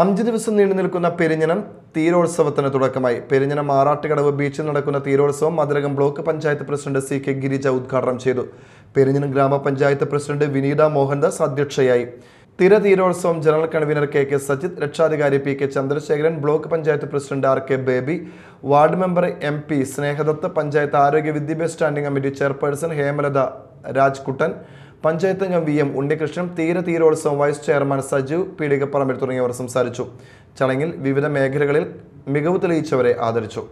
അഞ്ച് ദിവസം നീണ്ടു നിൽക്കുന്ന പെരിഞ്ഞനം തീരോത്സവത്തിന് തുടക്കമായി പെരിഞ്ഞനം ആറാട്ടുകടവ് ബീച്ചിൽ നടക്കുന്ന Theerolsavam Mathilakam block panchayat president C K Girija ഉദ്ഘാടനം ചെയ്തു പെരിഞ്ഞനം ഗ്രാമപഞ്ചായത്ത് പ്രസിഡന്റ് വിനീത മോഹൻദാസ് അധ്യക്ഷയായി തിര Theerolsavam general convener K K Sajith രക്ഷാധികാരി P K Chandrasekharan block panchayat president R K Baby ward member M P Snehadath panchayat ആരോഗ്യ വിദ്യാഭ്യാസ standing committee chairperson Hemalatha Rajkuttan പഞ്ചായത്തംഗം വി എം ഉണ്ണികൃഷ്ണൻ തീര തീരോത്സവം വൈസ് ചെയർമാൻ സജു പീഡികപ്പറമ്പിൽ തുടങ്ങിയവർ സംസാരിച്ചു ചടങ്ങിൽ വിവിധ മേഖലകളിൽ മികവ് തെളിയിച്ചവരെ ആദരിച്ചു